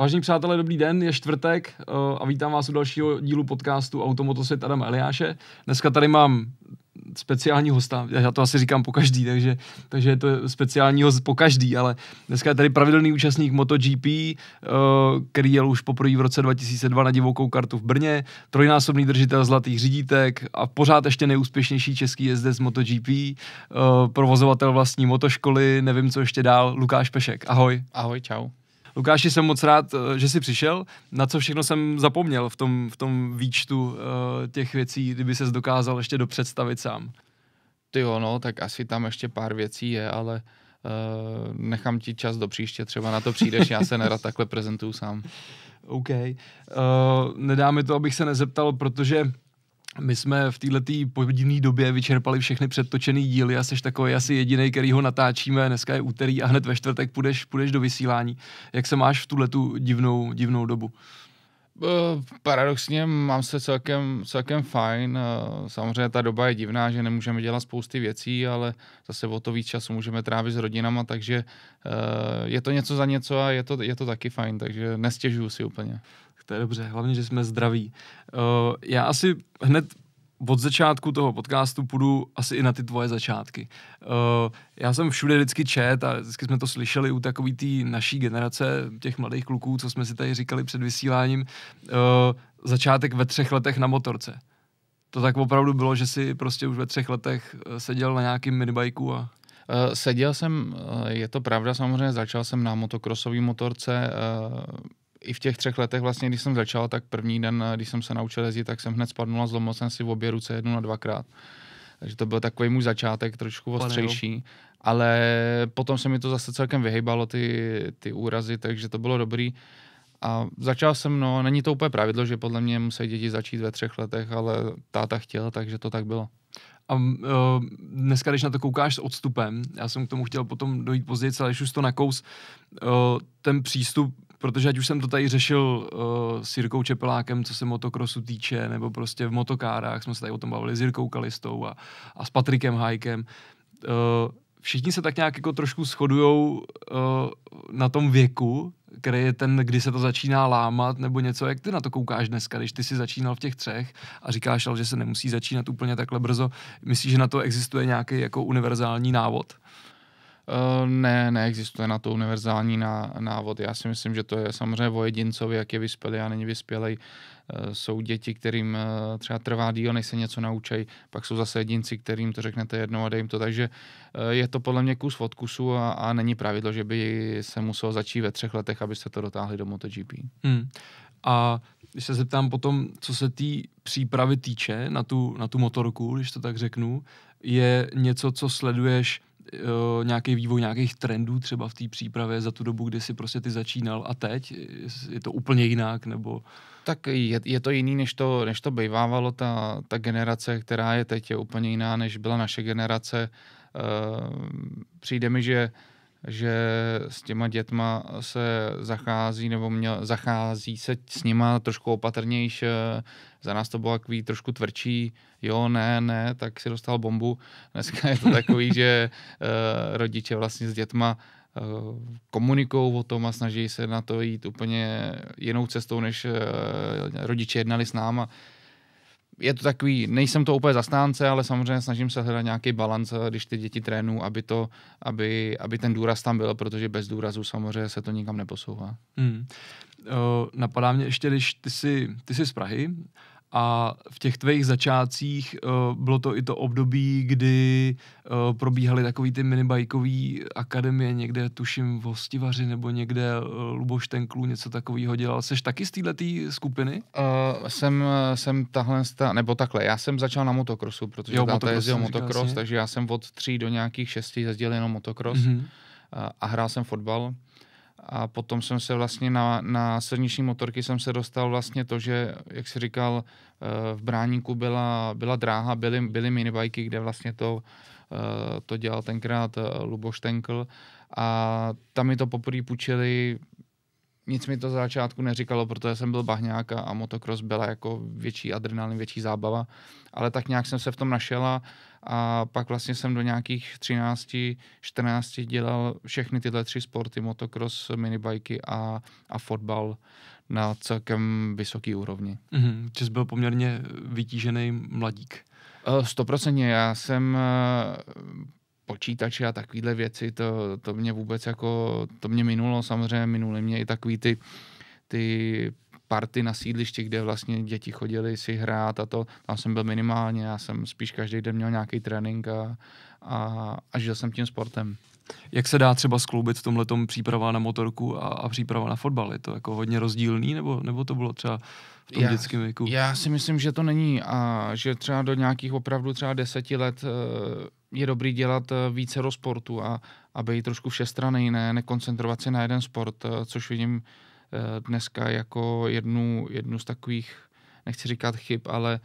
Vážení přátelé, dobrý den, je čtvrtek eh, a vítám vás u dalšího dílu podcastu Automotosvět Adam Eliáše. Dneska tady mám speciální hosta, já to asi říkám po každý, takže, takže je to speciální host po každý, ale dneska je tady pravidelný účastník MotoGP, eh, který jel už poprvé v roce 2002 na divokou kartu v Brně, trojnásobný držitel zlatých řídítek a pořád ještě nejúspěšnější český jezdec MotoGP, eh, provozovatel vlastní motoškoly, nevím co ještě dál, Lukáš Pešek. Ahoj. Ahoj, čau. Lukáši, jsem moc rád, eh, že jsi přišel. Na co všechno jsem zapomněl v tom, v tom výčtu uh, těch věcí, kdyby ses dokázal ještě dopředstavit sám? Ty jo, no, tak asi tam ještě pár věcí je, ale uh, nechám ti čas do příště, třeba na to přijdeš, já se nerad takhle prezentuju sám. OK. Uh, nedá mi to, abych se nezeptal, protože my jsme v této podivné době vyčerpali všechny předtočené díly Já jsi takový asi jediný, který ho natáčíme. Dneska je úterý a hned ve čtvrtek půjdeš, půjdeš do vysílání. Jak se máš v tuhle tu divnou, divnou dobu? Eh, paradoxně mám se celkem, celkem fajn. Eh, samozřejmě ta doba je divná, že nemůžeme dělat spousty věcí, ale zase o to víc času můžeme trávit s rodinama, takže eh, je to něco za něco a je to, je to taky fajn, takže nestěžuju si úplně to je dobře, hlavně, že jsme zdraví. Uh, já asi hned od začátku toho podcastu půjdu asi i na ty tvoje začátky. Uh, já jsem všude vždycky čet a vždycky jsme to slyšeli u takový té naší generace těch mladých kluků, co jsme si tady říkali před vysíláním, uh, začátek ve třech letech na motorce. To tak opravdu bylo, že si prostě už ve třech letech seděl na nějakým minibajku a... seděl jsem, je to pravda samozřejmě, začal jsem na motokrosové motorce, i v těch třech letech, vlastně, když jsem začal, tak první den, když jsem se naučil jezdit, tak jsem hned spadnul a zlomil jsem si v obě ruce jednu na dvakrát. Takže to byl takový můj začátek, trošku ostřejší. Ale potom se mi to zase celkem vyhejbalo, ty, ty úrazy, takže to bylo dobrý. A začal jsem, no, není to úplně pravidlo, že podle mě musí děti začít ve třech letech, ale táta chtěl, takže to tak bylo. A uh, dneska, když na to koukáš s odstupem, já jsem k tomu chtěl potom dojít později, ale když už to nakous, uh, eh, ten přístup protože ať už jsem to tady řešil uh, s Jirkou Čepelákem, co se motokrosu týče, nebo prostě v motokárách, jsme se tady o tom bavili s Jirkou Kalistou a, a s Patrikem Hajkem, uh, všichni se tak nějak jako trošku shodujou uh, na tom věku, který je ten, kdy se to začíná lámat, nebo něco, jak ty na to koukáš dneska, když ty si začínal v těch třech a říkáš, že se nemusí začínat úplně takhle brzo. Myslíš, že na to existuje nějaký jako univerzální návod? Uh, Eh, ne, neexistuje na to univerzální ná, návod. Já si myslím, že to je samozřejmě o jedincovi, jak je vyspělý a není vyspělý. Eh, jsou děti, kterým eh, třeba trvá díl, než se něco naučej, pak jsou zase jedinci, kterým to řeknete jednou a dej jim to. Takže je to podle mě kus od kusu a, a není pravidlo, že by se muselo začít ve třech letech, abyste to dotáhli do MotoGP. Hmm. A když se zeptám potom, co se té tý přípravy týče na tu, na tu motorku, když to tak řeknu, je něco, co sleduješ uh, nějaký vývoj nějakých trendů třeba v té přípravě za tu dobu, kdy si prostě ty začínal a teď? Je to úplně jinak nebo... Tak je, je to jiný, než to, než to bývávalo. Ta, ta generace, která je teď, je úplně jiná, než byla naše generace. Uh, přijde mi, že uh, že s těma dětma se zachází nebo měl, zachází se s nima trošku opatrnější. Eh, za nás to bylo takový trošku tvrdší, jo, ne, ne, tak si dostal bombu. Dneska je to takový, že uh, rodiče vlastně s dětma eh, komunikou o tom a snaží se na to jít úplně jinou cestou, než rodiče jednali s náma je to takový, nejsem to úplně zastánce, ale samozřejmě snažím se hledat nějaký balans, když ty děti trénu, aby, to, aby, aby ten důraz tam byl, protože bez důrazu samozřejmě se to nikam neposouvá. Mm. napadá mě ještě, když ty jsi, ty jsi z Prahy a v těch tvých začátcích uh, bylo to i to období, kdy uh, probíhaly takový ty minibajkové akademie někde, tuším, v Hostivaři nebo někde uh, Luboš Tenklů, něco takového dělal. Seš taky z této skupiny? Uh, jsem, jsem tahle, sta, nebo takhle, já jsem začal na motokrosu, protože jo, táta jezdil motokros, takže já jsem od tří do nějakých šesti jezdil jenom motokros mm-hmm. uh, a hrál jsem fotbal a potom jsem se vlastně na, na silniční motorky jsem se dostal vlastně to, že, jak si říkal, eh, v Bráníku byla, byla dráha, byly, byly minibajky, kde vlastně to, eh, to dělal tenkrát eh, Luboš Tenkl a tam mi to poprvé půjčili, nic mi to začátku neříkalo, protože jsem byl bahňák a, a motocross byla jako větší adrenalin, větší zábava, ale tak nějak jsem se v tom našel a a pak vlastně jsem do nějakých 13, 14 dělal všechny tyhle tři sporty, motocross, minibajky a, a fotbal na celkem vysoký úrovni. Mm-hmm. Čes byl poměrně vytížený mladík. Eh, stoprocentně, já jsem eh, počítače a takovéhle věci, to, to mě vůbec jako, to mě minulo, samozřejmě minuly mě i takový ty, ty party na sídlišti, kde vlastně děti chodili si hrát a to. Tam jsem byl minimálně, já jsem spíš každý den měl nějaký trénink a, a, a žil jsem tím sportem. Jak se dá třeba skloubit v tomhle příprava na motorku a, a příprava na fotbal? Je to jako hodně rozdílný, nebo, nebo to bylo třeba v tom já, dětském věku? Já si myslím, že to není a že třeba do nějakých opravdu třeba deseti let eh, je dobrý dělat eh, více rozportu a, a být trošku všestranný, ne, nekoncentrovat se na jeden sport, eh, což vidím Eh, dneska jako jednu, jednu z takových, nechci říkat chyb, ale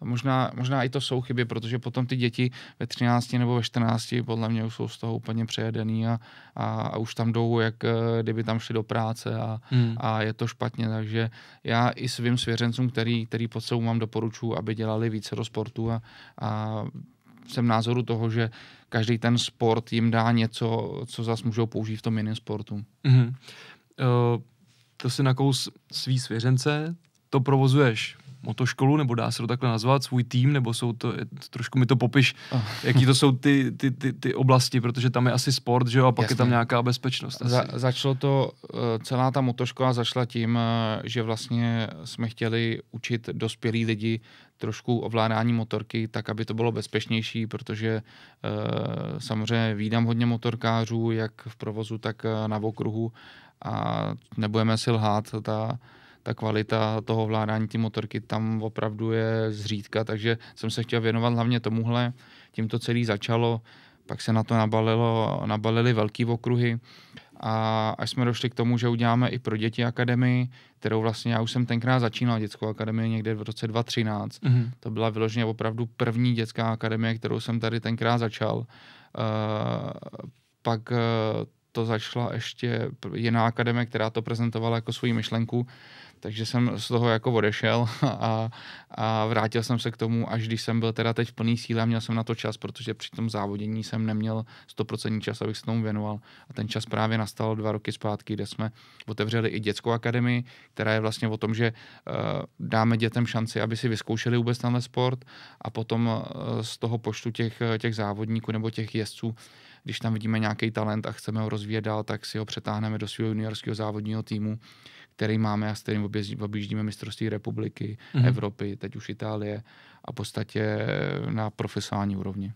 možná, možná i to jsou chyby, protože potom ty děti ve 13 nebo ve 14 podle mě jsou z toho úplně přejedený a, a, a už tam jdou, jak eh, kdyby tam šli do práce a, hmm. a je to špatně, takže já i svým svěřencům, který, který pod sebou mám, doporučuji, aby dělali více do sportu a, a jsem názoru toho, že každý ten sport jim dá něco, co zas můžou použít v tom jiném sportu. Mm-hmm. Uh to si nakous svý svěřence, to provozuješ motoškolu, nebo dá se to takhle nazvat, svůj tým, nebo jsou to, trošku mi to popiš, oh. jaký to jsou ty, ty, ty, ty oblasti, protože tam je asi sport, že jo, a pak Jasně. je tam nějaká bezpečnost. Za, začalo to, eh, celá ta motoškola začala tím, eh, že vlastně jsme chtěli učit dospělí lidi trošku ovládání motorky, tak aby to bylo bezpečnější, protože eh, samozřejmě výdám hodně motorkářů, jak v provozu, tak na okruhu a nebudeme si lhát, ta, ta kvalita toho vládání té motorky tam opravdu je zřídka, takže jsem se chtěl věnovat hlavně tomuhle, tím to celé začalo, pak se na to nabalilo, nabalili velký okruhy a až jsme došli k tomu, že uděláme i pro děti akademii, kterou vlastně já už jsem tenkrát začínal dětskou akademii někde v roce 2013. Mm-hmm. To byla vyloženě opravdu první dětská akademie, kterou jsem tady tenkrát začal. Uh, pak uh, to začala ještě jiná akademie, která to prezentovala jako svoji myšlenku, takže jsem z toho jako odešel a, a vrátil jsem se k tomu, až když jsem byl teda teď v plný síle a měl jsem na to čas, protože při tom závodění jsem neměl 100% čas, abych se tomu věnoval. A ten čas právě nastal dva roky zpátky, kde jsme otevřeli i dětskou akademii, která je vlastně o tom, že uh, dáme dětem šanci, aby si vyzkoušeli vůbec tenhle sport a potom uh, z toho počtu těch, eh, těch závodníků nebo těch jezdců když tam vidíme nějaký talent a chceme ho rozvíjet dál, tak si ho přetáhneme do svého juniorského závodního týmu, který máme a s kterým objíždíme mistrovství republiky, mm-hmm. Evropy, teď už Itálie a v podstatě na profesionální úrovni.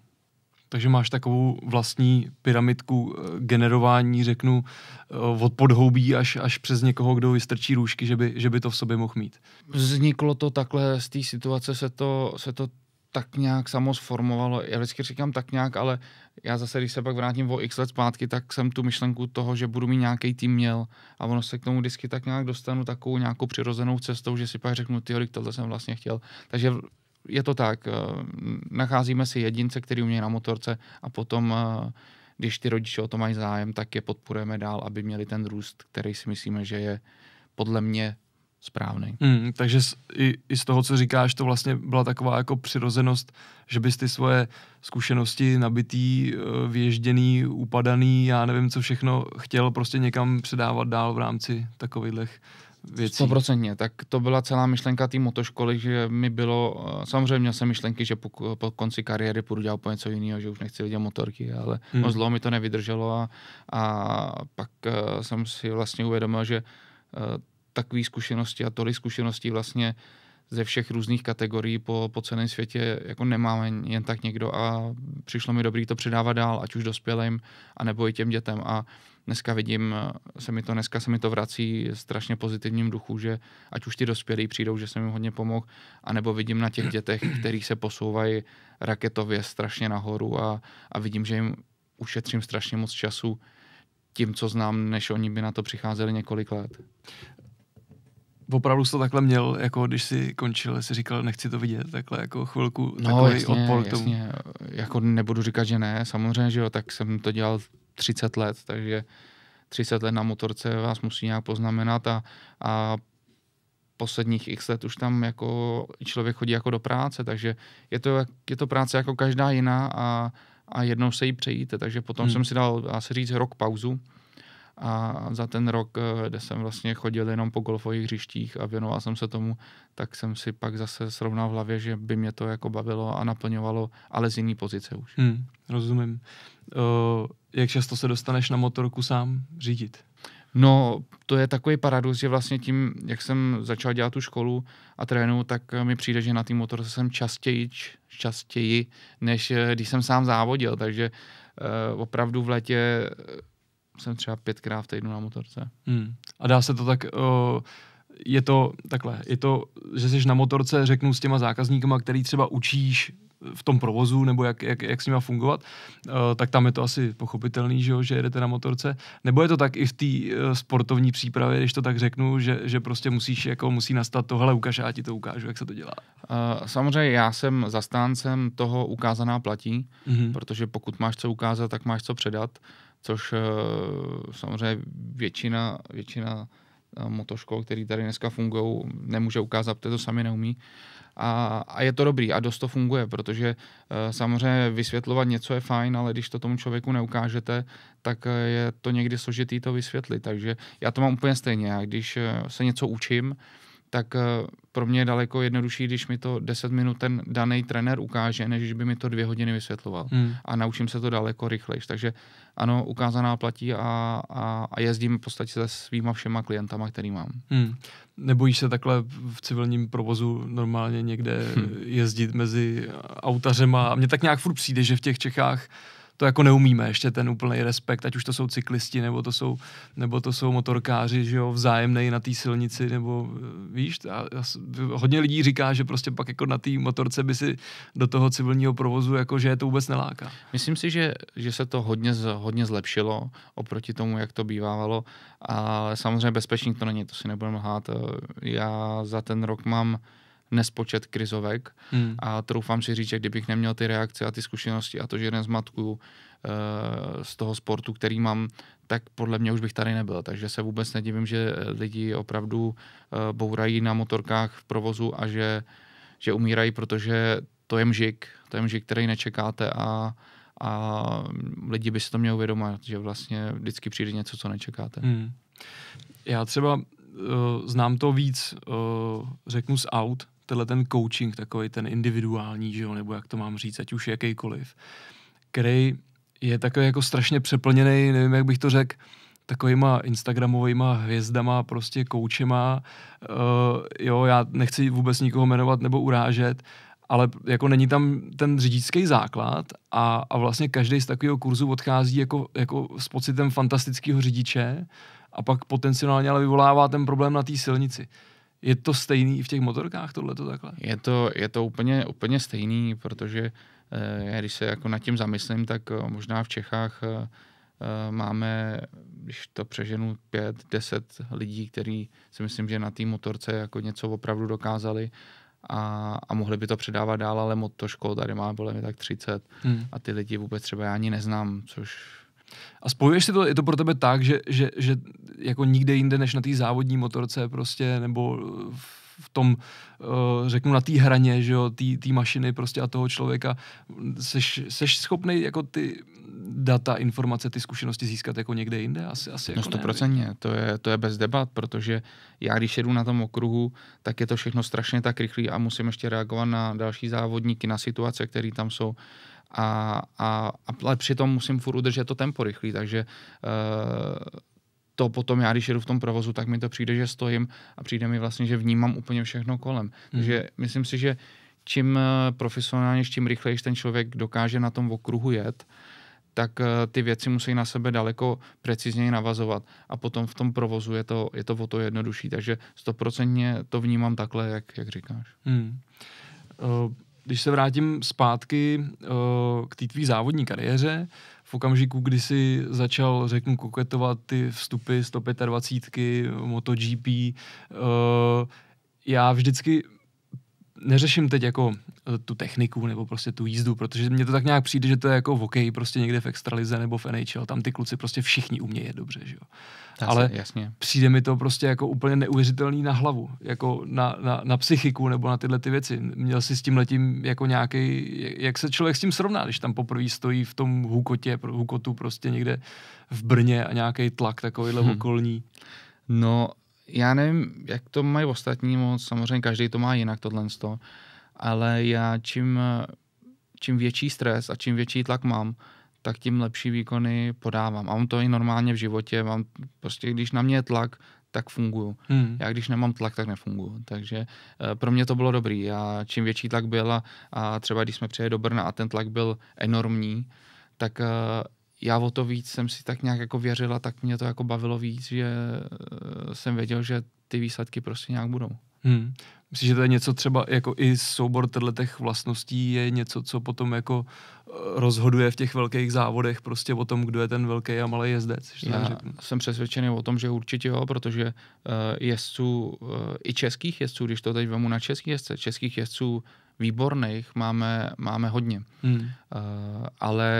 Takže máš takovou vlastní pyramidku eh, generování, řeknu, eh, od podhoubí až, až přes někoho, kdo vystrčí růžky, že by, že by to v sobě mohl mít. Vzniklo to takhle, z té situace se to, se to tak nějak samo sformovalo. Já vždycky říkám tak nějak, ale já zase, když se pak vrátím o x let zpátky, tak jsem tu myšlenku toho, že budu mít nějaký tým měl a ono se k tomu vždycky tak nějak dostanu takovou nějakou přirozenou cestou, že si pak řeknu, ty tohle jsem vlastně chtěl. Takže je to tak, eh, nacházíme si jedince, který umějí na motorce a potom eh, když ty rodiče o to mají zájem, tak je podporujeme dál, aby měli ten růst, který si myslíme, že je podle mě správný. Mm, takže z, i, i z toho, co říkáš, to vlastně byla taková jako přirozenost, že bys ty svoje zkušenosti nabitý, eh, vyježděný, upadaný, já nevím, co všechno chtěl prostě někam předávat dál v rámci takových věcí. Stoprocentně, tak to byla celá myšlenka té motoškoly, že mi bylo, eh, samozřejmě měl jsem myšlenky, že po, po konci kariéry půjdu dělat po něco jiného, že už nechci vidět motorky, ale hmm. no zlo mi to nevydrželo a, a pak uh, jsem si vlastně uvědomil, že uh, takové zkušenosti a tolik zkušeností vlastně ze všech různých kategorií po, po celém světě jako nemáme jen tak někdo a přišlo mi dobrý to předávat dál, ať už dospělým, anebo i těm dětem a dneska vidím, se mi to, dneska se mi to vrací strašně pozitivním duchu, že ať už ti dospělí přijdou, že jsem jim hodně pomohl, anebo vidím na těch dětech, který se posouvají raketově strašně nahoru a, a vidím, že jim ušetřím strašně moc času tím, co znám, než oni by na to přicházeli několik let opravdu jsi to takhle měl, jako když si končil, si říkal, nechci to vidět, takhle jako chvilku, no, takový jasně, odpor k tomu. Jasně. Jako nebudu říkat, že ne, samozřejmě, že jo, tak jsem to dělal 30 let, takže 30 let na motorce vás musí nějak poznamenat a, a posledních x let už tam jako člověk chodí jako do práce, takže je to, je to práce jako každá jiná a, a jednou se jí přejíte, takže potom hmm. jsem si dal, asi říct, rok pauzu, a za ten rok, eh, kde jsem vlastně chodil jenom po golfových hřištích a věnoval jsem se tomu, tak jsem si pak zase srovnal v hlavě, že by mě to jako bavilo a naplňovalo, ale z jiný pozice už. Hmm, rozumím. O, eh, jak často se dostaneš na motorku sám řídit? No, to je takový paradox, že vlastně tím, jak jsem začal dělat tu školu a trénu, tak eh, mi přijde, že na té motorce jsem častěji, častěji, než když jsem sám závodil, takže e, opravdu v letě jsem třeba pětkrát v týdnu na motorce. Hmm. A dá se to tak... Uh je to takhle, je to, že jsi na motorce, řeknu s těma zákazníkama, který třeba učíš v tom provozu, nebo jak, jak, jak s nima fungovat, uh, tak tam je to asi pochopitelný, že, jo, že jedete na motorce. Nebo je to tak i v té uh, sportovní přípravě, když to tak řeknu, že, že prostě musíš, jako musí nastat tohle, ukáž, já ti to ukážu, jak se to dělá. Uh, samozřejmě já jsem zastáncem toho ukázaná platí, mm-hmm. protože pokud máš co ukázat, tak máš co předat. Uh, což eh, samozřejmě většina, většina eh, motoškol, které tady dneska fungují, nemůže ukázat, protože to sami neumí. A, a je to dobrý a dost to funguje, protože eh, samozřejmě vysvětlovat něco je fajn, ale když to tomu člověku neukážete, tak je to někdy složitý to vysvětlit. Takže já to mám úplně stejně. Já když se něco učím, tak eh, pro mě je daleko jednodušší, když mi to 10 minut ten daný trenér ukáže, než by mi to dvě hodiny vysvětloval. Hmm. A naučím se to daleko rychlejš. Takže ano, ukázaná platí a, a, a jezdím v podstatě se svýma všema klientama, který mám. Hmm. Nebojíš se takhle v civilním provozu normálně někde hmm. jezdit mezi autařema? mně tak nějak furt přijde, že v těch Čechách to jako neumíme ještě ten úplný respekt, ať už to jsou cyklisti, nebo to jsou, nebo to jsou motorkáři, že jo, vzájemnej na té silnici, nebo eh, víš, a, a, hodně lidí říká, že prostě pak jako na té motorce by si do toho civilního provozu, jako že je to vůbec neláká. Myslím si, že, že se to hodně, hodně zlepšilo oproti tomu, jak to bývávalo. ale samozřejmě bezpečník to není, to si nebudeme lhát. Eh, já za ten rok mám nespočet krizovek hmm. a troufám si říct, že kdybych neměl ty reakce a ty zkušenosti a to, že jeden z matků e, z toho sportu, který mám, tak podle mě už bych tady nebyl. Takže se vůbec nedivím, že eh, lidi opravdu e, bourají na motorkách v provozu a že, že umírají, protože to je mžik, to je mžik, který nečekáte a, a lidi by si to měli uvědomit, že vlastně vždycky přijde něco, co nečekáte. Hmm. Já třeba uh, znám to víc, uh, řeknu z aut, tenhle ten coaching, takový ten individuální, že jo, nebo jak to mám říct, ať už jakýkoliv, který je takový jako strašně přeplněný, nevím, jak bych to řekl, takovýma instagramovýma hvězdama, prostě koučema, uh, jo, já nechci vůbec nikoho jmenovat nebo urážet, ale jako není tam ten řidičský základ a, a vlastně každý z takového kurzu odchází jako, jako s pocitem fantastického řidiče a pak potenciálně ale vyvolává ten problém na té silnici. Je to stejný i v těch motorkách tohle to takhle? Je to, je to úplně, úplně stejný, protože eh, když se jako nad tím zamyslím, tak eh, možná v Čechách eh, eh, máme, když to přeženu, pět, deset lidí, kteří si myslím, že na té motorce jako něco opravdu dokázali a, a mohli by to předávat dál, ale motoško tady má bylo mi tak 30 hmm. a ty lidi vůbec třeba já ani neznám, což a spojuješ si to, je to pro tebe tak, že, že, že jako nikde jinde než na té závodní motorce prostě, nebo v tom, eh, řeknu, na té hraně, že jo, té mašiny prostě a toho člověka, seš, seš schopný jako ty data, informace, ty zkušenosti získat jako někde jinde? Asi, asi no jako ne, to je, to je bez debat, protože já když jedu na tom okruhu, tak je to všechno strašně tak rychlý a musím ještě reagovat na další závodníky, na situace, které tam jsou a, a, ale přitom musím furt udržet to tempo rychlý, takže e, to potom já, když jedu v tom provozu, tak mi to přijde, že stojím a přijde mi vlastně, že vnímám úplně všechno kolem. hmm Takže myslím si, že čím eh, profesionálně, čím rychleji ten člověk dokáže na tom okruhu jet, tak eh, ty věci musí na sebe daleko precizněji navazovat a potom v tom provozu je to, je to o to jednodušší. Takže stoprocentně to vnímám takhle, jak, jak říkáš. Hmm. Uh, když se vrátím zpátky uh, k té tvý závodní kariéře, v okamžiku, kdy si začal, řeknu, koketovat ty vstupy 125, MotoGP, uh, já vždycky neřeším teď jako eh, tu techniku nebo prostě tu jízdu, protože mě to tak nějak přijde, že to je jako v hokeji, prostě někde v extralize nebo v NHL, tam ty kluci prostě všichni umějí dobře, že jo. Jasně, Ale jasně. přijde mi to prostě jako úplně neuvěřitelný na hlavu, jako na, na, na psychiku nebo na tyhle ty věci. Měl si s tím letím jako nějaký, jak se člověk s tím srovná, když tam poprvé stojí v tom hukotě, hukotu prostě někde v Brně a nějaký tlak takovýhle hmm. okolní. No, já nevím, jak to mají ostatní moc, samozřejmě každý to má jinak tohle, ale já čím, čím větší stres a čím větší tlak mám, tak tím lepší výkony podávám. A mám to i normálně v životě, mám prostě, když na mě je tlak, tak funguju. Hmm. Já když nemám tlak, tak nefunguju. Takže e, pro mě to bylo dobrý. A čím větší tlak byl a, a třeba když jsme přijeli do Brna a ten tlak byl enormní, tak eh, já o to víc jsem si tak nějak jako věřila, tak mě to jako bavilo víc, že eh, jsem věděl, že ty výsledky prostě nějak budou. Hmm. Myslím, že to je něco třeba, jako i soubor těch vlastností je něco, co potom jako eh, rozhoduje v těch velkých závodech prostě o tom, kdo je ten velký a malý jezdec. Já řeknu. jsem přesvědčený o tom, že určitě jo, protože uh, jezdců, uh, i českých jezdců, když to teď vemu na český jezdce, českých jezdců výborných máme, máme hodně, hmm. uh, ale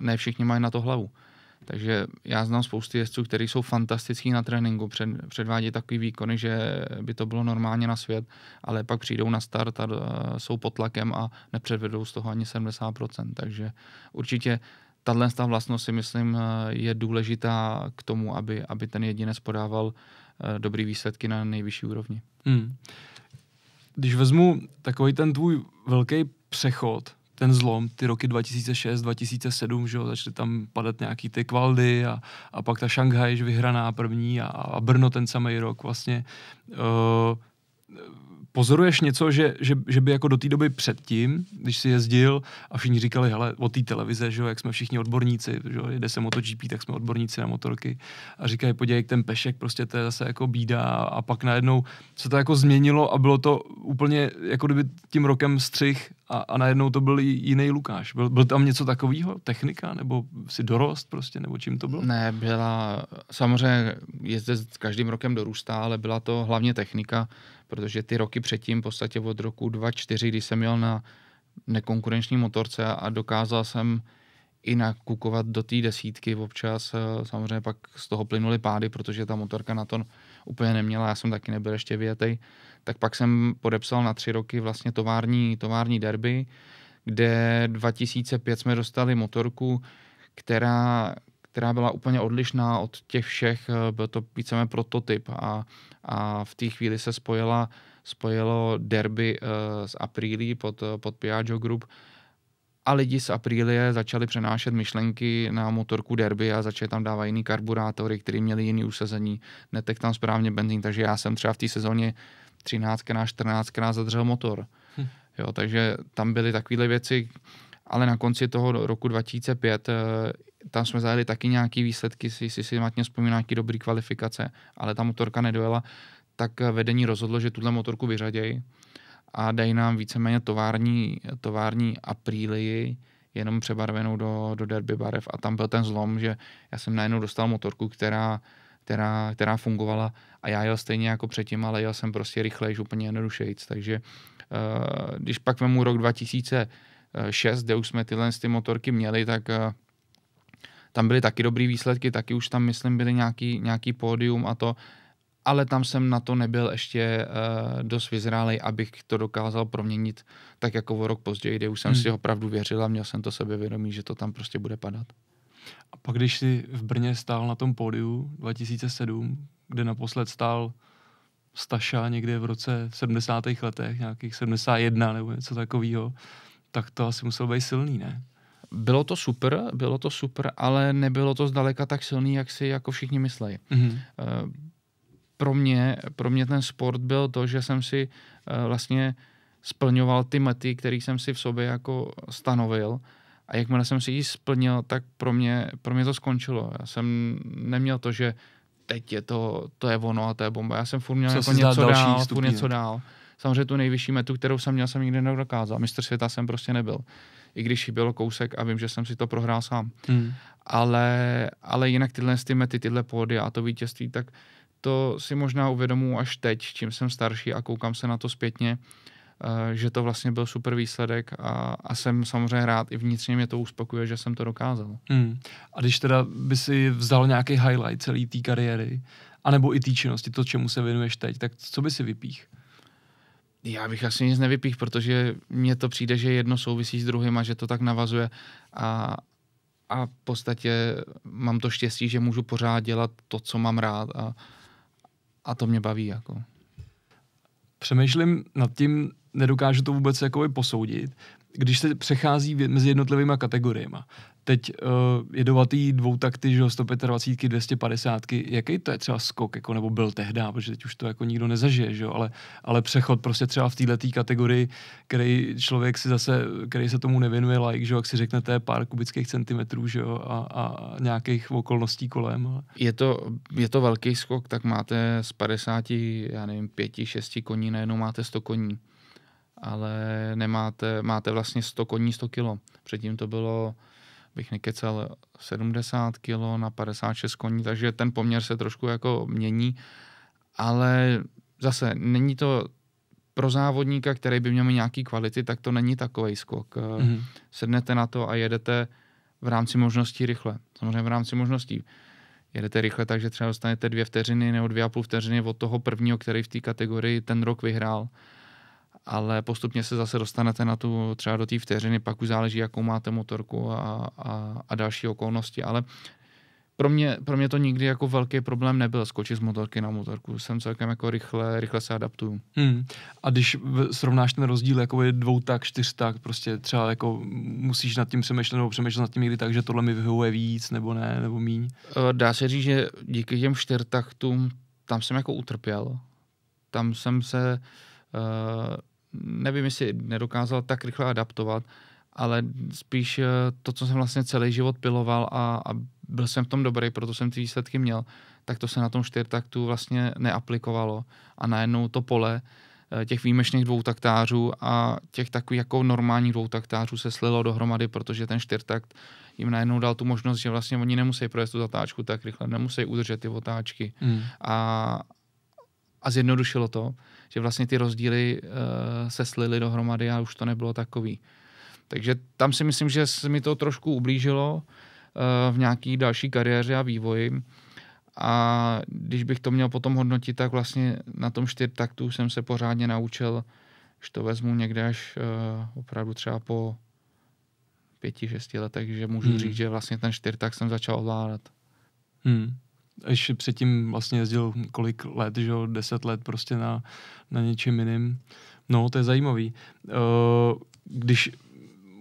ne všichni mají na to hlavu. Takže já znám spousty jezdců, kteří jsou fantastický na tréninku, před, předvádí takový výkony, že by to bylo normálně na svět, ale pak přijdou na start a uh, jsou pod tlakem a nepředvedou z toho ani 70%. Takže určitě tahle vlastnost si myslím eh, je důležitá k tomu, aby, aby ten jedinec podával dobrý výsledky na nejvyšší úrovni. Hmm. Když vezmu takový ten tvůj velký přechod, ten zlom, ty roky 2006, 2007, že jo, začaly tam padat nějaký ty kvaldy a, a pak ta Šanghaj, vyhraná první a, a Brno ten samý rok vlastně. Uh, pozoruješ něco, že, že, že by jako do té doby předtím, když si jezdil a všichni říkali, hele, o té televize, že jo, jak jsme všichni odborníci, že jo, jede se MotoGP, tak jsme odborníci na motorky a říkají, podívej, ten pešek, prostě to je zase jako bída a pak najednou se to jako změnilo a bylo to úplně, jako kdyby tím rokem střih a, a najednou to byl jiný Lukáš. Byl, byl tam něco takového? Technika? Nebo si dorost prostě? Nebo čím to bylo? Ne, byla... Samozřejmě jezdec s každým rokem dorůstá, ale byla to hlavně technika, protože ty roky předtím, v podstatě od roku 2004, kdy jsem měl na nekonkurenční motorce a dokázal jsem i nakukovat do té desítky občas. Eh, samozřejmě pak z toho plynuly pády, protože ta motorka na to úplně neměla. Já jsem taky nebyl ještě vyjetej tak pak jsem podepsal na tři roky vlastně tovární, tovární derby, kde 2005 jsme dostali motorku, která, která byla úplně odlišná od těch všech, eh, byl to víceméně prototyp a, a v té chvíli se spojila, spojilo derby uh, eh, z Aprilí pod, pod Piaggio Group a lidi z Aprilie začali přenášet myšlenky na motorku derby a začali tam dávat jiný karburátory, který měli jiný usazení, netek tam správně benzín, takže já jsem třeba v té sezóně 13krát, 14krát zadržel motor. Hm. Jo, takže tam byly takovéhle věci, ale na konci toho roku 2005 eh, tam jsme zajeli taky nějaký výsledky, si si, si matně vzpomíná nějaký dobrý kvalifikace, ale ta motorka nedojela, tak vedení rozhodlo, že tuhle motorku vyřadějí a dají nám víceméně tovární, tovární aprílii, jenom přebarvenou do, do derby barev a tam byl ten zlom, že já jsem najednou dostal motorku, která která, která fungovala a já jel stejně jako předtím, ale jel jsem prostě rychlejš, úplně jednodušejc. Takže eh, když pak vemu rok 2006, kde už jsme tyhle ty motorky měli, tak eh, tam byly taky dobrý výsledky, taky už tam, myslím, byly nějaký, nějaký pódium a to, ale tam jsem na to nebyl ještě uh, dost vyzrálej, abych to dokázal proměnit tak jako o rok později, kde už jsem hmm. si opravdu věřil a měl jsem to sebevědomí, že to tam prostě bude padat. A pak, když si v Brně stál na tom pódiu 2007, kde naposled stál Staša někde v roce 70. letech, nějakých 71 nebo něco takového, tak to asi muselo být silný, ne? Bylo to super, bylo to super, ale nebylo to zdaleka tak silný, jak si jako všichni myslejí. Mm-hmm. Eh, pro mě, pro mě ten sport byl to, že jsem si eh, vlastně splňoval ty mety, které jsem si v sobě jako stanovil a jakmile jsem si ji splnil, tak pro mě, pro mě to skončilo. Já jsem neměl to, že teď je to, to je ono a to je bomba. Já jsem furt měl jako něco dál, vstupí, furt něco dál. Samozřejmě tu nejvyšší metu, kterou jsem měl, jsem nikdy nedokázal. Mistr světa jsem prostě nebyl. I když bylo kousek a vím, že jsem si to prohrál sám. Hmm. Ale, ale jinak tyhle ty mety, tyhle pódy a to vítězství, tak to si možná uvědomuji až teď, čím jsem starší a koukám se na to zpětně. Uh, Eh, že to vlastně byl super výsledek a, a jsem samozřejmě rád i vnitřně mě to uspokuje, že jsem to dokázal. Hmm. A když teda by si vzal nějaký highlight celé té kariéry, anebo i té činnosti, to, čemu se věnuješ teď, tak co by si vypích? Já bych asi nic nevypích, protože mně to přijde, že jedno souvisí s druhým a že to tak navazuje a, a v podstatě mám to štěstí, že můžu pořád dělat to, co mám rád a, a to mě baví. Jako přemýšlím nad tím, nedokážu to vůbec jakoby posoudit, když se přechází mezi jednotlivými kategoriemi. Teď uh, jedovatý dvou takty, že 125, 250, jaký to je třeba skok, jako, nebo byl tehdy, protože teď už to jako nikdo nezažije, že jo? ale, ale přechod prostě třeba v této kategorii, který člověk si zase, který se tomu nevěnuje, like, že jo, jak si řeknete pár kubických centimetrů, že jo, a, a nějakých okolností kolem. Ale... Je, to, je to velký skok, tak máte z 50, já nevím, 5, 6 koní, najednou máte 100 koní ale nemáte, máte vlastně 100 koní 100 kilo. Předtím to bylo bych nekecal, 70 kg na 56 koní, takže ten poměr se trošku jako mění, ale zase není to pro závodníka, který by měl mít nějaký kvality, tak to není takový skok. Mm-hmm. Sednete na to a jedete v rámci možností rychle. Samozřejmě v rámci možností. Jedete rychle, takže třeba dostanete dvě vteřiny nebo dvě a půl vteřiny od toho prvního, který v té kategorii ten rok vyhrál ale postupně se zase dostanete na tu, třeba do té vteřiny, pak už záleží, jakou máte motorku a, a, a další okolnosti, ale pro mě, pro mě to nikdy jako velký problém nebyl skočit z motorky na motorku. Jsem celkem jako rychle, rychle se adaptuju. Hmm. A když srovnáš ten rozdíl, jako je dvou tak, čtyř tak, prostě třeba jako musíš nad tím přemýšlet nebo přemýšlet nad tím někdy tak, že tohle mi vyhovuje víc nebo ne, nebo míň? Eh, dá se říct, že díky těm taktům tam jsem jako utrpěl. Tam jsem se uh, nevím, jestli nedokázal tak rychle adaptovat, ale spíš eh, to, co jsem vlastně celý život piloval a, a byl jsem v tom dobrý, proto jsem ty výsledky měl, tak to se na tom čtyrtaktu vlastně neaplikovalo a najednou to pole eh, těch výjimečných dvoutaktářů a těch takových jako normálních dvoutaktářů se slilo dohromady, protože ten čtyrtakt jim najednou dal tu možnost, že vlastně oni nemusí projet tu zatáčku tak rychle, nemusí udržet ty otáčky mm. a, a zjednodušilo to že vlastně ty rozdíly uh, se slily dohromady a už to nebylo takový. Takže tam si myslím, že se mi to trošku ublížilo uh, v nějaký další kariéře a vývoji. A když bych to měl potom hodnotit, tak vlastně na tom čtyřtaktu jsem se pořádně naučil, že to vezmu někde až uh, opravdu třeba po pěti, šesti letech, že můžu hmm. říct, že vlastně ten čtyřtak jsem začal ovládat. Hmm až předtím vlastně jezdil kolik let, že jo, deset let prostě na, na něčím jiným. No, to je zajímavý. Uh, když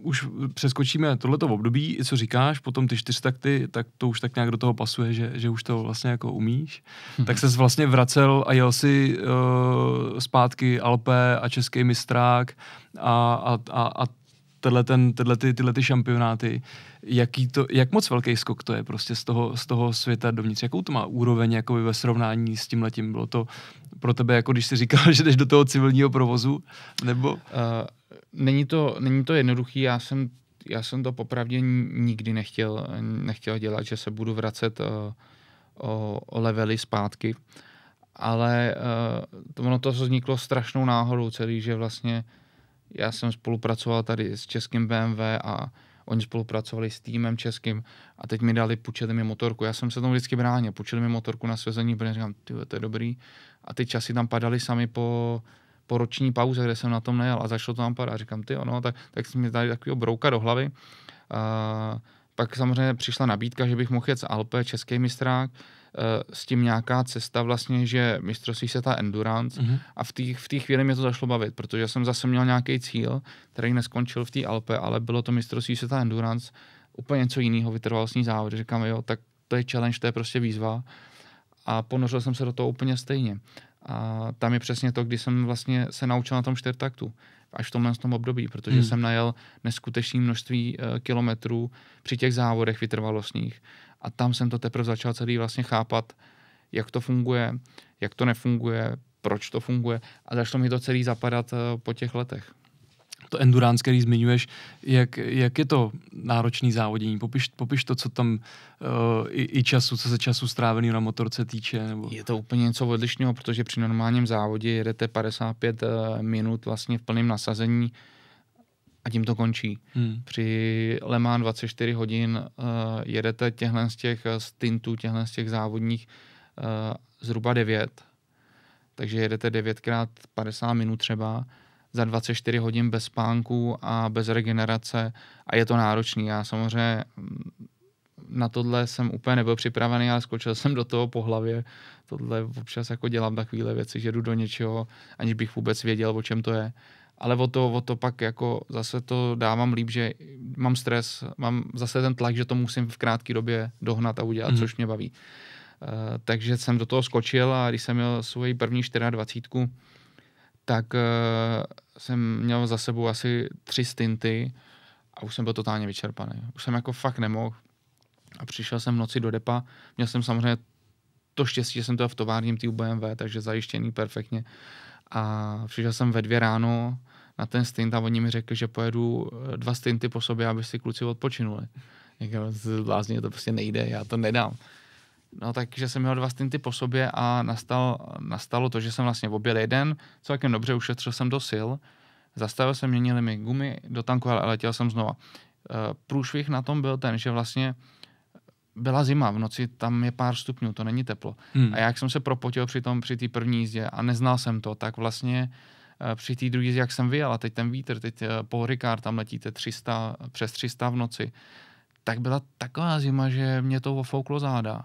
už přeskočíme tohleto období, co říkáš, potom ty takty, tak to už tak nějak do toho pasuje, že, že už to vlastně jako umíš. Hmm. Tak se vlastně vracel a jel si uh, zpátky Alpe a Český mistrák a, a, a, a tenhle ten, tenhle ty, tyhle ty šampionáty, jaký to, jak moc velký skok to je prostě z toho, z toho světa dovnitř, jakou to má úroveň jako ve srovnání s tím letím, bylo to pro tebe, jako když jsi říkal, že jdeš do toho civilního provozu, nebo? Uh, není, to, není to jednoduchý, já jsem, já jsem to popravdě nikdy nechtěl, nechtěl dělat, že se budu vracet uh, o, o levely zpátky, ale uh, to, ono to vzniklo strašnou náhodou celý, že vlastně uh, já jsem spolupracoval tady s českým BMW a oni spolupracovali s týmem českým a teď mi dali, půjčili mi motorku. Já jsem se tomu vždycky bránil, půjčili mi motorku na svezení, protože říkám, ty to je dobrý. A ty časy tam padaly sami po, po roční pauze, kde jsem na tom nejel a zašlo to tam padat. Říkám, ty ono, tak, tak mi dali takového brouka do hlavy. Uh, pak samozřejmě přišla nabídka, že bych mohl jet z Alpe, český mistrák, eh, s tím nějaká cesta vlastně, že mistrovství se ta endurance mm-hmm. a v té v chvíli mě to zašlo bavit, protože jsem zase měl nějaký cíl, který neskončil v té Alpe, ale bylo to mistrovství se ta endurance, úplně něco jiného, vytrval s ní závod. Říkám, jo, tak to je challenge, to je prostě výzva a ponořil jsem se do toho úplně stejně. A tam je přesně to, kdy jsem vlastně se naučil na tom čtyřtaktu až v tomhle tom období, protože hmm. jsem najel neskutečné množství uh, kilometrů při těch závodech vytrvalostních a tam jsem to teprve začal celý vlastně chápat, jak to funguje, jak to nefunguje, proč to funguje a začalo mi to celý zapadat uh, po těch letech to endurance, který zmiňuješ, jak, jak je to náročný závodění? Popiš, popiš to, co tam uh, i, i času, co se času strávený na motorce týče. Nebo... Je to úplně něco odlišného, protože při normálním závodě jedete 55 eh, minut vlastně v plném nasazení a tím to končí. Hmm. Při Le Mans 24 hodin uh, jedete těhle z těch stintů, těhle z těch závodních uh, zhruba 9, takže jedete 9 x 50 minut třeba za 24 hodin bez spánku a bez regenerace a je to náročný. Já samozřejmě mm, na tohle jsem úplně nebyl připravený, ale skočil jsem do toho po hlavě. Tohle občas jako dělám takovéhle věci, že jdu do něčeho, aniž bych vůbec věděl, o čem to je. Ale o to, o to pak jako zase to dávám líp, že mám stres, mám zase ten tlak, že to musím v krátké době dohnat a udělat, mm. což mě baví. Uh, takže jsem do toho skočil a když jsem měl svoji první 24, tak uh, jsem měl za sebou asi tři stinty a už jsem byl totálně vyčerpaný. Už jsem jako fakt nemohl a přišel jsem v noci do depa. Měl jsem samozřejmě to štěstí, že jsem to v továrním týmu BMW, takže zajištěný perfektně. A přišel jsem ve dvě ráno na ten stint a oni mi řekli, že pojedu eh, dva stinty po sobě, aby si kluci odpočinuli. Jako, zblázně to prostě nejde, já to nedám. No takže jsem měl dva stinty po sobě a nastal, nastalo to, že jsem vlastně oběd jeden, celkem dobře ušetřil jsem do sil, zastavil jsem, měnili mi gumy do tanku, a letěl jsem znova. Eh, průšvih na tom byl ten, že vlastně byla zima, v noci tam je pár stupňů, to není teplo. Hmm. A jak jsem se propotil při tom, při té první jízdě a neznal jsem to, tak vlastně eh, při té druhé jízdě, jak jsem vyjel a teď ten vítr, teď eh, po Rikár, tam letíte 300, přes 300 v noci, tak byla taková zima, že mě to ofouklo záda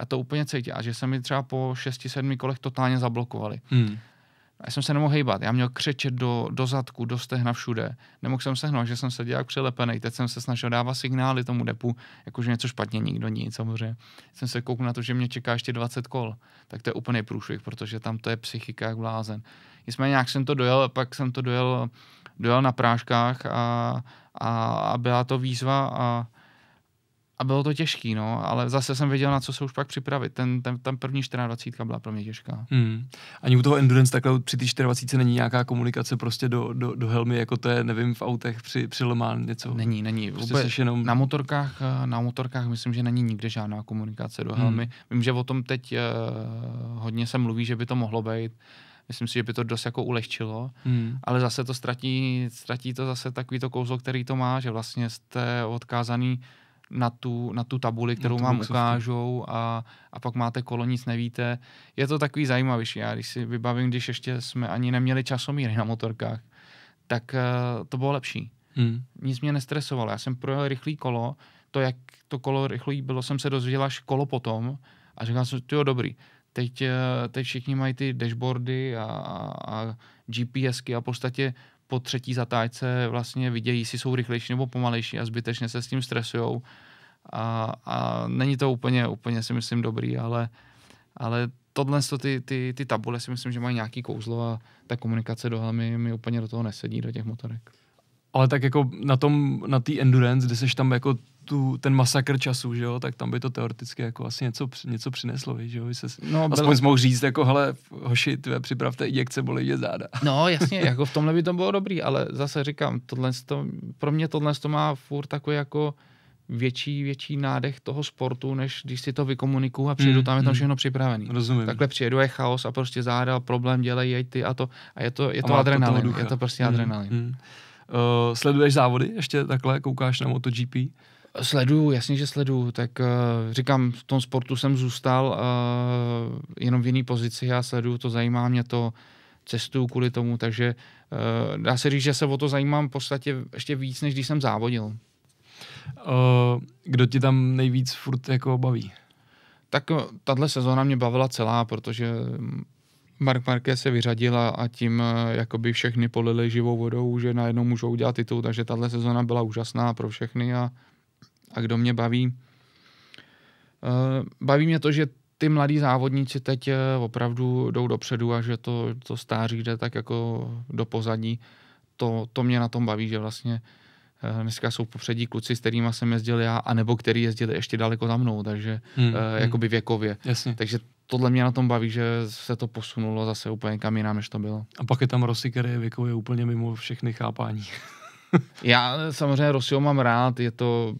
a to úplně cítil, A že se mi třeba po 6-7 kolech totálně zablokovali. Hmm. já jsem se nemohl hejbat, já měl křečet do, do zadku, do stehna všude. Nemohl jsem sehnout, že jsem se dělal přilepený. Teď jsem se snažil dávat signály tomu depu, jakože něco špatně, nikdo nic, samozřejmě. Jsem se koukl na to, že mě čeká ještě 20 kol, tak to je úplný průšvih, protože tam to je psychika jak blázen. Nicméně nějak jsem to dojel, pak jsem to dojel, dojel na práškách a, a, a byla to výzva a a bylo to těžký, no, ale zase jsem věděl, na co se už pak připravit. Ten, ten, ten první 24 byla pro mě těžká. Hmm. Ani u toho endurance takhle při té 24 není nějaká komunikace prostě do, do, do helmy, jako to je, nevím, v autech při, při Lomán něco. Není, není. Prostě vůbec jenom... na, motorkách, eh, na motorkách myslím, že není nikde žádná komunikace do hmm. helmy. Hmm. Vím, že o tom teď uh, hodně se mluví, že by to mohlo být. Myslím si, že by to dost jako ulehčilo, hmm. ale zase to ztratí, ztratí to zase takový to kouzlo, který to má, že vlastně jste odkázaný na tu, na tu tabuli, kterou tu vám luxusky. ukážou a, a pak máte kolo, nic nevíte. Je to takový zajímavější. Já když si vybavím, když ještě jsme ani neměli časomíry na motorkách, tak uh, to bylo lepší. Hmm. Nic mě nestresovalo. Já jsem projel rychlý kolo, to, jak to kolo rychlý bylo, jsem se dozvěděl až kolo potom a říkal jsem, to je dobrý. Teď, eh, teď všichni mají ty dashboardy a, a GPSky a v podstatě po třetí zatáčce vlastně vidějí, jestli jsou rychlejší nebo pomalejší a zbytečně se s tím stresujou. A, a není to úplně, úplně si myslím dobrý, ale, ale tohle, ty, ty, ty tabule si myslím, že mají nějaký kouzlo a ta komunikace do mi, mi úplně do toho nesedí, do těch motorek. Ale tak jako na tom, na té endurance, kde seš tam jako tu, ten masakr času, že jo, tak tam by to teoreticky jako asi něco, něco přineslo, víš, že jo, se, no, aspoň bylo... mohl říct, jako hele, hoši, tvé, připravte děkce, bolí je záda. No jasně, jako v tomhle by to bylo dobrý, ale zase říkám, tohle to, pro mě tohle to má furt takový jako větší, větší nádech toho sportu, než když si to vykomunikuju a přijdu mm, tam je tam mm. připravený. Rozumím. Takhle přijedu, je chaos a prostě záda, problém, dělej, jej ty a to. A je to, je to adrenalin, je to prostě mm, adrenalin. Mm. Uh, sleduješ závody ještě takhle, koukáš na MotoGP? Sleduju, jasně, že sleduju, tak uh, říkám, v tom sportu jsem zůstal uh, jenom v jiné pozici, já sleduju to, zajímá mě to, cestuju kvůli tomu, takže uh, dá se říct, že se o to zajímám v podstatě ještě víc, než když jsem závodil. Uh, kdo ti tam nejvíc furt jako baví? Tak tahle sezóna mě bavila celá, protože Mark Marquez se vyřadila a tím jakoby všechny polili živou vodou, že najednou můžou udělat titul, takže tahle sezona byla úžasná pro všechny a a kdo mě baví. Eh, baví mě to, že ty mladí závodníci teď eh, opravdu jdou dopředu a že to, to stáří jde tak jako do pozadí. To, to mě na tom baví, že vlastně eh, dneska jsou popředí kluci, s kterými jsem jezdil já, anebo který jezdili ještě daleko za mnou, takže hmm, hmm, jakoby věkově. Jasně. Takže tohle mě na tom baví, že se to posunulo zase úplně kam jinam, než to bylo. A pak je tam Rossi, který je věkově úplně mimo všechny chápání. já samozřejmě Rossiho mám rád, je to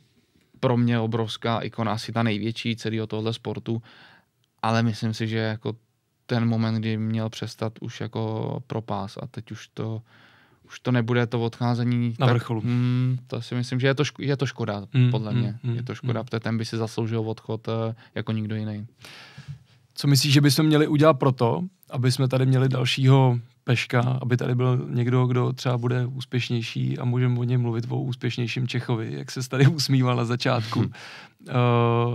pro mě obrovská ikona, asi ta největší celého tohle sportu, ale myslím si, že jako ten moment, kdy měl přestat už jako propás a teď už to už to nebude to odcházení. Na tak, vrcholu. Mm, to si myslím, že je to, ško- je to škoda, mm, podle mm, mě. Mm, je to škoda, mm. protože ten by si zasloužil odchod eh, jako nikdo jiný. Co myslíš, že bychom měli udělat proto, aby jsme tady měli dalšího peška, aby tady byl někdo, kdo třeba bude úspěšnější a můžeme o něm mluvit o úspěšnějším Čechovi, jak se tady usmíval na začátku. Uh,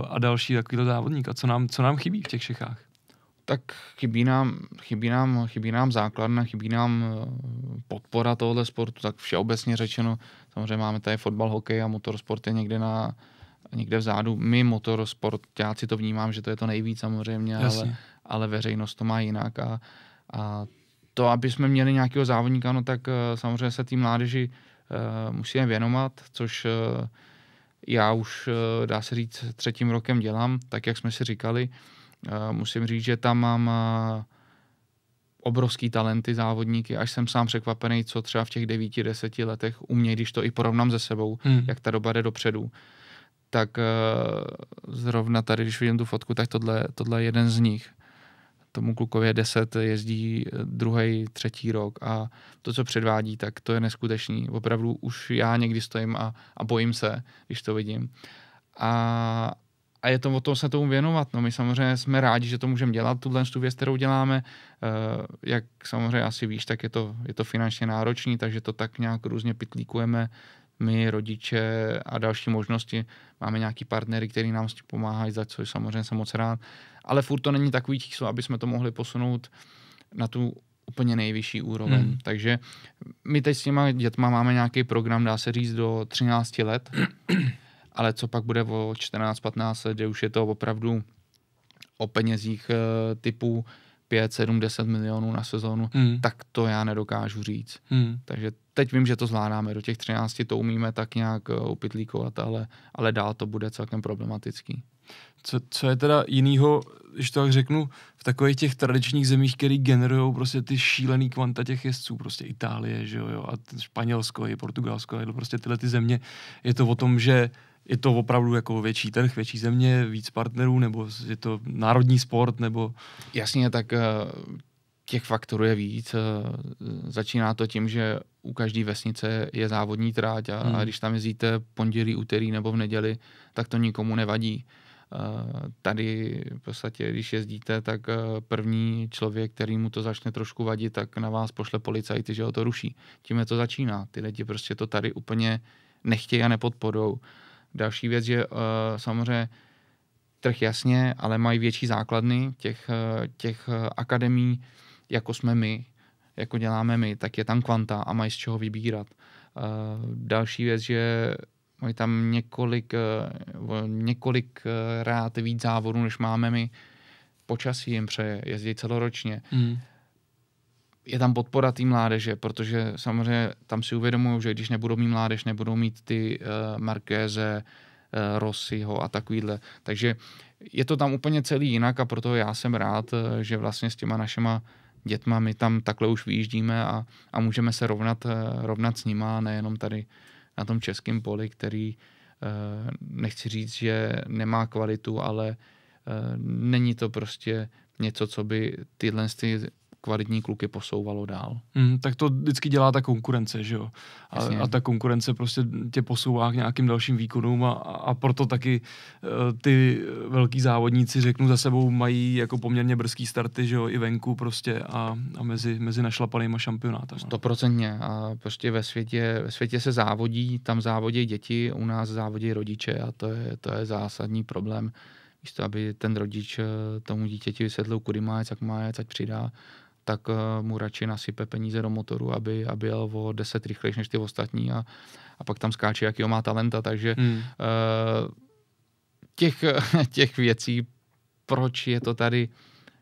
a další takovýto závodník. A co nám, co nám chybí v těch Čechách? Tak chybí nám, chybí nám, chybí nám základna, chybí nám eh, podpora tohohle sportu, tak všeobecně řečeno. Samozřejmě máme tady fotbal, hokej a motorsport je někde na, někde vzadu. My motorsportáci to vnímám, že to je to nejvíc samozřejmě, ale, ale veřejnost to má jinak a, a to, aby jsme měli nějakého závodníka, no tak eh, samozřejmě se tým mládeži uh, musíme věnovat, což uh, já už, uh, dá se říct, třetím rokem dělám, tak jak jsme si říkali. Uh, musím říct, že tam mám uh, obrovský talenty závodníky, až jsem sám překvapený, co třeba v těch devíti, deseti letech umějí, když to i porovnám se sebou, hmm. jak ta doba jde dopředu. Uh, tak eh, zrovna tady, když vidím tu fotku, tak tohle, tohle je jeden z nich. Tomu klukově 10 jezdí eh, druhý, třetí rok a to, co předvádí, tak to je neskutečný. Opravdu už já někdy stojím a, a bojím se, když to vidím. A, a je to o tom se tomu věnovat. No, my samozřejmě jsme rádi, že to můžeme dělat, tuhle tu věc, kterou děláme. Eh, jak samozřejmě asi víš, tak je to, je to finančně náročný, takže to tak nějak různě pitlíkujeme my, rodiče a další možnosti. Máme nějaký partnery, který nám s tím pomáhají, za což samozřejmě jsem moc rád. Ale furt to není takový číslo, aby jsme to mohli posunout na tu úplně nejvyšší úroveň. Hmm. Takže my teď s těma dětma máme nějaký program, dá se říct, do 13 let, ale co pak bude o 14-15 let, kde už je to opravdu o penězích eh, typu 5, 7, 10 milionů na sezónu, hmm. tak to já nedokážu říct. Hmm. Takže teď vím, že to zvládáme, do těch 13 to umíme tak nějak eh, upytlíkovat, ale, ale dál to bude celkem problematický. Co, co je teda jinýho, když to tak řeknu, v takových těch tradičních zemích, které generují prostě ty šílený kvanta těch jezdců, prostě Itálie, že jo, a Španělsko, i Portugalsko, a prostě tyhle ty země, je to o tom, že je to opravdu jako větší trh, větší země, víc partnerů, nebo je to národní sport, nebo... Jasně, tak eh, těch faktorů je víc. Eh, začíná to tím, že u každé vesnice je závodní tráť a, hmm. a když tam jezdíte pondělí, úterý nebo v neděli, tak to nikomu nevadí. Eh, tady v podstatě, když jezdíte, tak eh, první člověk, který mu to začne trošku vadit, tak na vás pošle policajty, že ho to ruší. Tím je to začíná. Ty lidi prostě to tady úplně nechtějí a nepodporou. Další věc, je samozřejmě trh jasně, ale mají větší základny těch, těch akademí, jako jsme my, jako děláme my, tak je tam kvanta a mají z čeho vybírat. Uh, další věc, že mají tam několik, uh, několik uh, rád víc závodů, než máme my. Počasí jim přeje, jezdí celoročně. Mm. Je tam podpora té mládeže, protože samozřejmě tam si uvědomují, že když nebudou mít mládež, nebudou mít ty uh, Markéze, uh, Rossiho a takovýhle. Takže je to tam úplně celý jinak a proto já jsem rád, že vlastně s těma našima uh, dětma, my tam takhle už vyjíždíme a, a můžeme se rovnat, eh, rovnat s nima, nejenom tady na tom českém poli, který eh, nechci říct, že nemá kvalitu, ale eh, není to prostě něco, co by tyhle kvalitní kluky posouvalo dál. Mm, tak to vždycky dělá ta konkurence, že jo? A, a ta konkurence prostě tě posouvá k nějakým dalším výkonům a, a proto taky uh, ty velký závodníci, řeknu, za sebou mají jako poměrně brzký starty, že jo, i venku prostě a, a mezi, mezi našlapanýma šampionátama. No. Stoprocentně a prostě ve světě, ve světě se závodí, tam závodí děti, u nás závodí rodiče a to je, to je zásadní problém místo aby ten rodič eh, tomu dítěti vysvětlil, kudy má jak má jít, ať přidá, tak eh, mu radši nasype peníze do motoru, aby, aby jel o 10 rychlejší než ty ostatní a, a pak tam skáče, jaký má talenta, takže uh, těch, těch věcí, proč je to tady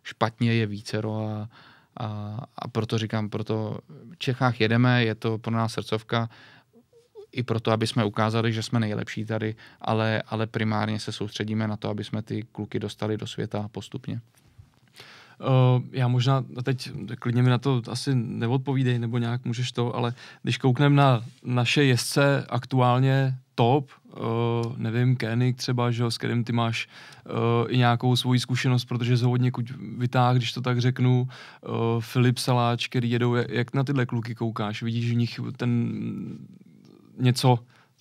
špatně, je vícero a, a, a proto říkám, proto v Čechách jedeme, je to pro nás srdcovka, i proto, aby jsme ukázali, že jsme nejlepší tady, ale, ale primárně se soustředíme na to, aby jsme ty kluky dostali do světa postupně. Uh, já možná teď klidně mi na to asi neodpovídej, nebo nějak můžeš to, ale když koukneme na naše jezdce aktuálně top, uh, nevím, Kenny třeba, že, s kterým ty máš uh, i nějakou svoji zkušenost, protože se hodně kuď vytáh, když to tak řeknu, uh, Filip Saláč, který jedou, jak na tyhle kluky koukáš, vidíš v nich ten něco,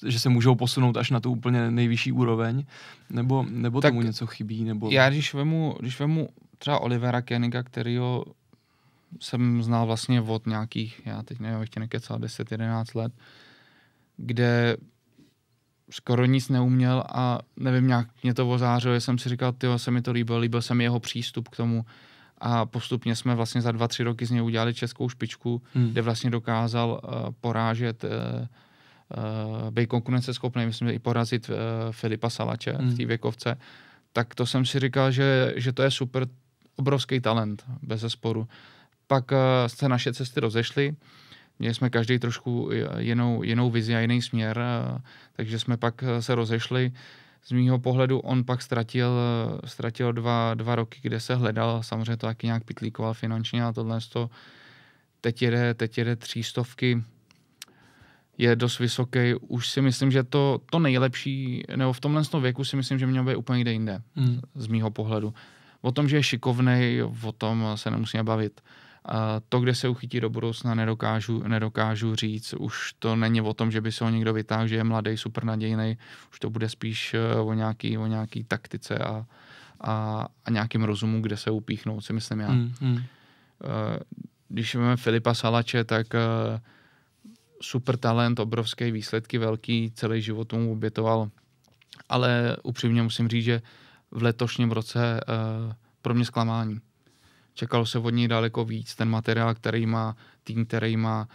že se můžou posunout až na tu úplně nejvyšší úroveň, nebo, nebo tak tomu něco chybí? Nebo... Já když vemu, když vemu třeba Olivera Keniga, kterýho jsem znal vlastně od nějakých, já teď nevím, ještě nekecal, 10-11 let, kde skoro nic neuměl a nevím, nějak mě to ozářilo, jsem si říkal, ty se mi to líbil, líbil se mi jeho přístup k tomu a postupně jsme vlastně za dva, tři roky z něj udělali českou špičku, hmm. kde vlastně dokázal uh, porážet uh, uh, být konkurenceschopný, myslím, že i porazit uh, Filipa Salače hmm. v té věkovce, tak to jsem si říkal, že, že to je super, obrovský talent, bez zesporu. Pak eh, se naše cesty rozešly, měli jsme každý trošku jinou, jinou vizi a jiný směr, eh, takže jsme pak eh, se rozešli. Z mýho pohledu on pak ztratil, ztratil dva, dva roky, kde se hledal, samozřejmě to taky nějak pitlíkoval finančně a tohle to teď jede, teď jede třístovky, je dost vysoký. Už si myslím, že to, to nejlepší, nebo v tomhle věku si myslím, že měl být úplně kde jinde, mm. z mýho pohledu. O tom, že je šikovný, o tom se nemusíme bavit. A to, kde se uchytí do budoucna, nedokážu, nedokážu říct. Už to není o tom, že by se ho někdo vytáhl, že je mladý, super nadějný. Už to bude spíš eh, o nějaký, o nějaký taktice a, a, a nějakým rozumu, kde se upíchnout, si myslím já. Mm, mm. Eh, když máme Filipa Salače, tak eh, super talent, obrovské výsledky, velký, celý život mu obětoval. Ale upřímně musím říct, že uh, v letošním roce eh, pro mě zklamání. Čekalo se od něj daleko víc. Ten materiál, který má tým, který má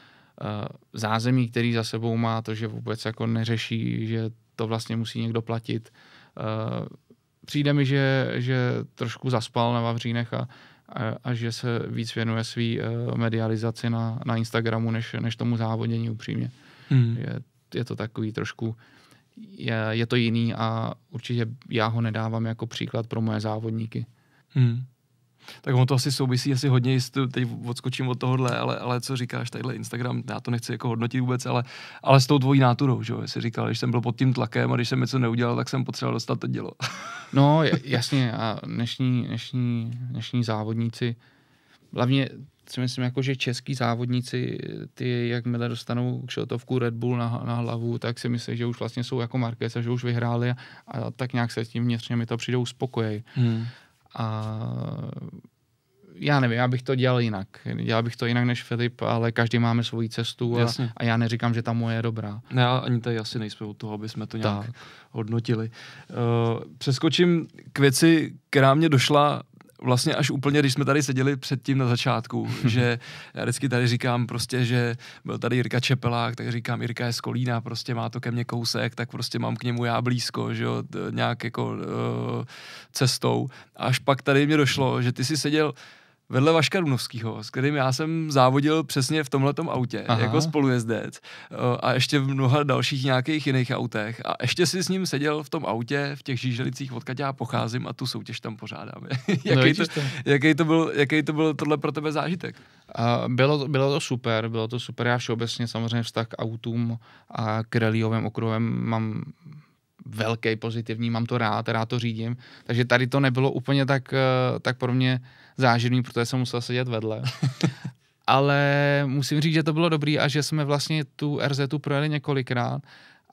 eh, zázemí, který za sebou má, to, že vůbec jako neřeší, že to vlastně musí někdo platit. Eh, přijde mi, že, že trošku zaspal na Vavřínech a, a, a že se víc věnuje svý medializaci na, na Instagramu, než, než tomu závodění upřímně. Hmm. Je, je to takový trošku je, je to jiný a určitě já ho nedávám jako příklad pro moje závodníky. Hmm. Tak ono to asi souvisí asi hodně, jistý, teď odskočím od tohohle, ale, ale co říkáš, tadyhle Instagram, já to nechci jako hodnotit vůbec, ale, ale s tou tvojí náturou, že jo, jsi říkal, když jsem byl pod tím tlakem a když jsem něco neudělal, tak jsem potřeboval dostat to dělo. no, jasně, a dnešní, dnešní, dnešní závodníci, uh, hlavně si myslím, jako, že český závodníci, ty jakmile dostanou kšeltovku Red Bull na, na hlavu, tak si myslím, že už vlastně jsou jako Marquez a že už vyhráli a, a tak nějak se s tím vnitřně mi to přijdou spokojej. Hmm. A já nevím, já bych to dělal jinak. Dělal bych to jinak než Filip, ale každý máme svoji cestu a, a já neříkám, že ta moje je dobrá. Ne, ani tady asi nejsme u toho, aby jsme to nějak tak. hodnotili. Uh, přeskočím k věci, která mě došla vlastně až úplně, když jsme tady seděli předtím na začátku, že já vždycky tady říkám prostě, že byl tady Jirka Čepelák, tak říkám, Jirka je z Kolína, prostě má to ke mně kousek, tak prostě mám k němu já blízko, že jo, nějak jako uh, cestou. A až pak tady mě došlo, že ty si seděl vedle Vaška Runovského, s kterým já jsem závodil přesně v tomhletom autě, Aha. jako spolujezdec eh, a ještě v mnoha dalších nějakých jiných autech a ještě si s ním seděl v tom autě v těch žíželicích, odkud já pocházím a tu soutěž tam pořádám. jaký, no, to, jaký, to byl, jaký to byl tohle pro tebe zážitek? Uh, bylo, bylo to super, bylo to super. Já všeobecně samozřejmě vztah k autům a k rallyovým okruhem mám velký pozitivní, mám to rád, rád to řídím. Takže tady to nebylo úplně tak, eh, tak pro mě záživný, protože jsem musel sedět vedle. Ale musím říct, že to bylo dobrý a že jsme vlastně tu RZ tu projeli několikrát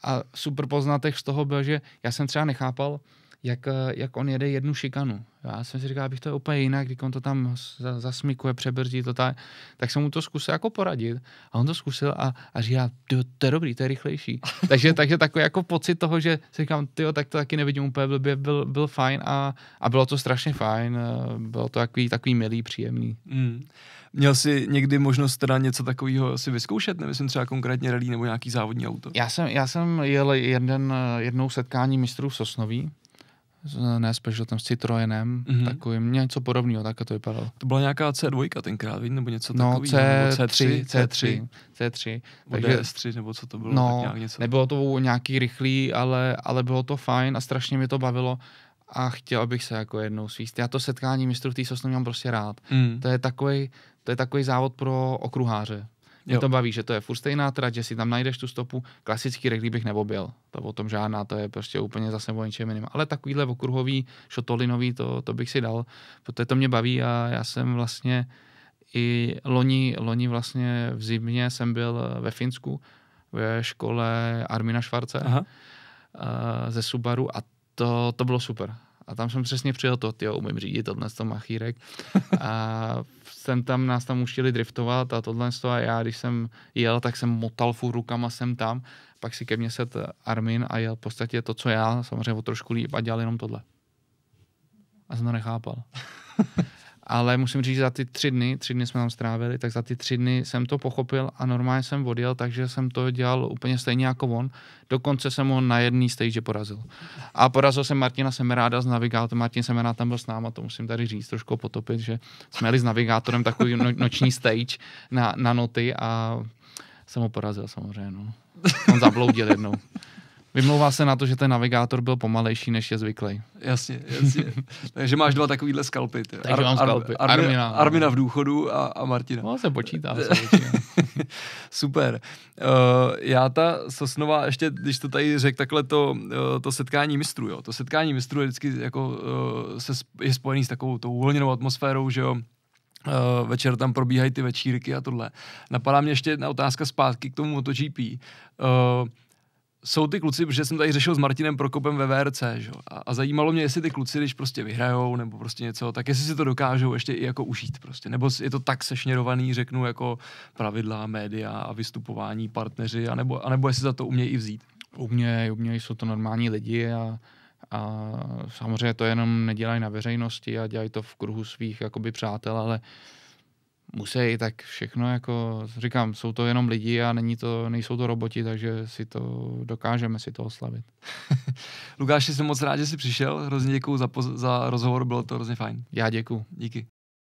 a super poznatek z toho byl, že já jsem třeba nechápal, jak, eh, jak on jede jednu šikanu. Já jsem si říkal, abych to je úplně jinak, když on to tam zasmikuje, přebrzdí to tak, tak jsem mu to zkusil jako poradit. A on to zkusil a, a říká, to je dobrý, to je rychlejší. takže, takže takový jako pocit toho, že si říkám, tyjo, tak to taky nevidím úplně blbě, byl, byl fajn a, a bylo to strašně fajn, eh, bylo to takový, takový milý, příjemný. Mm. Měl jsi někdy možnost teda něco takového si vyzkoušet, nemyslím třeba konkrétně rally nebo nějaký závodní auto? Já jsem, já jsem jel jeden, eh, jednou setkání mistrů Sosnoví, ne s Peugeotem, s Citroenem, mm-hmm. takovým, něco podobného, tak to vypadalo. To byla nějaká C2 tenkrát, víc, nebo něco no, takového? No, C, nebo C3, C3, C3. C3. Takže, DS3, nebo co to bylo? No, tak nějak něco. nebylo to nějaký rychlý, ale, ale bylo to fajn a strašně mi to bavilo a chtěl bych se jako jednou svíst. Já to setkání mistrů v té mám prostě rád. Mm. To je takový to je takový závod pro okruháře. Mě jo. to baví, že to je furt stejná trať, že si tam najdeš tu stopu. Klasický rekli bych byl. To o tom žádná, to je prostě úplně zase o něčem jiným. Ale takovýhle okruhový, šotolinový, to, to bych si dal, protože to mě baví a já jsem vlastně i loni, loni vlastně v zimě jsem byl ve Finsku ve škole Armina Švarce Aha. Eh, ze Subaru a to, to bylo super. A tam jsem přesně přijel to, jo, umím řídit tohle to machírek. A jsem tam, nás tam uštili driftovat a tohle to a já, když jsem jel, tak jsem motal furt rukama sem tam. Pak si ke mně set Armin a jel v podstatě to, co já, samozřejmě o trošku líp a dělal jenom tohle. A jsem to nechápal. Ale musím říct, za ty tři dny, tři dny jsme tam strávili, tak za ty tři dny jsem to pochopil a normálně jsem odjel, takže jsem to dělal úplně stejně jako on. Dokonce jsem ho na jedný stage porazil. A porazil jsem Martina Semeráda z navigátora. Martin Semerád tam byl s náma, to musím tady říct, trošku potopit, že jsme jeli s Navigátorem takový no, noční stage na, na noty a jsem ho porazil samozřejmě. No. On zabloudil jednou. Vymlouvá se na to, že ten navigátor byl pomalejší, než je zvyklý. Jasně, jasně. Takže máš dva takovýhle skalpy. Takže Ar- mám skalpy. Ar- Armina, Armina, Armina v důchodu a, a Martina. No, se počítá. Se počítá. Super. Uh, já ta Sosnova, ještě když to tady řekl, takhle to, uh, to setkání mistrů, jo. To setkání mistrů je vždycky jako, uh, se, je spojený s takovou tou uvolněnou atmosférou, že jo. Uh, večer tam probíhají ty večírky a tohle. Napadá mě ještě jedna otázka zpátky k tomu MotoGP. Uh, jsou ty kluci, protože jsem tady řešil s Martinem Prokopem ve VRC, že? A, a zajímalo mě, jestli ty kluci, když prostě vyhrajou nebo prostě něco, tak jestli si to dokážou ještě i jako užít prostě, nebo je to tak sešněrovaný, řeknu, jako pravidla, média a vystupování, partneři, anebo, anebo jestli za to umějí i vzít. U mě, u mě jsou to normální lidi a, a samozřejmě to jenom nedělají na veřejnosti a dělají to v kruhu svých jakoby přátel, ale uh, musí, tak všechno jako, říkám, jsou to jenom lidi a není to, nejsou to roboti, takže si to dokážeme si to oslavit. Lukáši, jsem moc rád, že jsi přišel, hrozně děkuji za, poz- za rozhovor, bylo to hrozně fajn. Já děkuji. Díky.